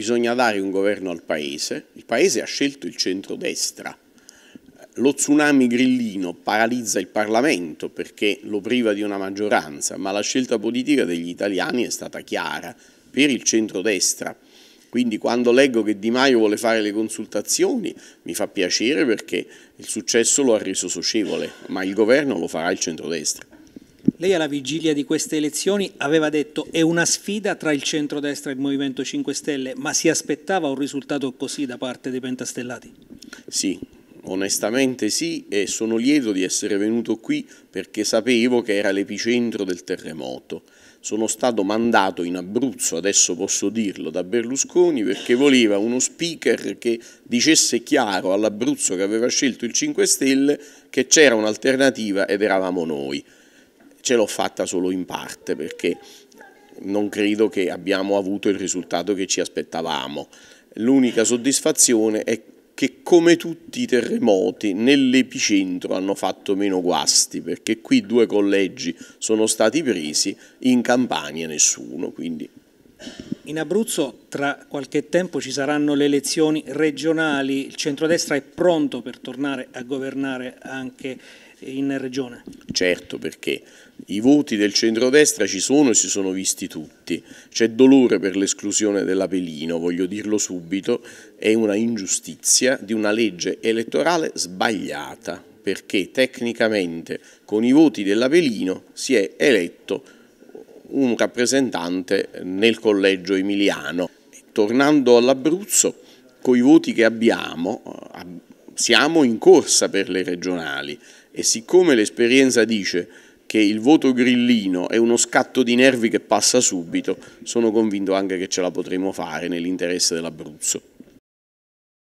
bisogna dare un governo al Paese, il Paese ha scelto il centrodestra, lo tsunami grillino paralizza il Parlamento perché lo priva di una maggioranza, ma la scelta politica degli italiani è stata chiara per il centrodestra. Quindi quando leggo che Di Maio vuole fare le consultazioni mi fa piacere perché il successo lo ha reso socievole, ma il governo lo farà il centrodestra. Lei alla vigilia di queste elezioni aveva detto è una sfida tra il centrodestra e il Movimento 5 Stelle, ma si aspettava un risultato così da parte dei pentastellati? Sì, onestamente sì e sono lieto di essere venuto qui perché sapevo che era l'epicentro del terremoto. Sono stato mandato in Abruzzo, adesso posso dirlo, da Berlusconi perché voleva uno speaker che dicesse chiaro all'Abruzzo che aveva scelto il 5 Stelle che c'era un'alternativa ed eravamo noi ce l'ho fatta solo in parte perché non credo che abbiamo avuto il risultato che ci aspettavamo. L'unica soddisfazione è che come tutti i terremoti nell'epicentro hanno fatto meno guasti perché qui due collegi sono stati presi, in Campania nessuno, quindi in Abruzzo tra qualche tempo ci saranno le elezioni regionali, il centrodestra è pronto per tornare a governare anche in regione? Certo, perché i voti del centrodestra ci sono e si sono visti tutti. C'è dolore per l'esclusione dell'Apelino, voglio dirlo subito, è una ingiustizia di una legge elettorale sbagliata, perché tecnicamente con i voti dell'Apelino si è eletto un rappresentante nel collegio emiliano. Tornando all'Abruzzo, con i voti che abbiamo, eh, siamo in corsa per le regionali e siccome l'esperienza dice che il voto grillino è uno scatto di nervi che passa subito, sono convinto anche che ce la potremo fare nell'interesse dell'Abruzzo.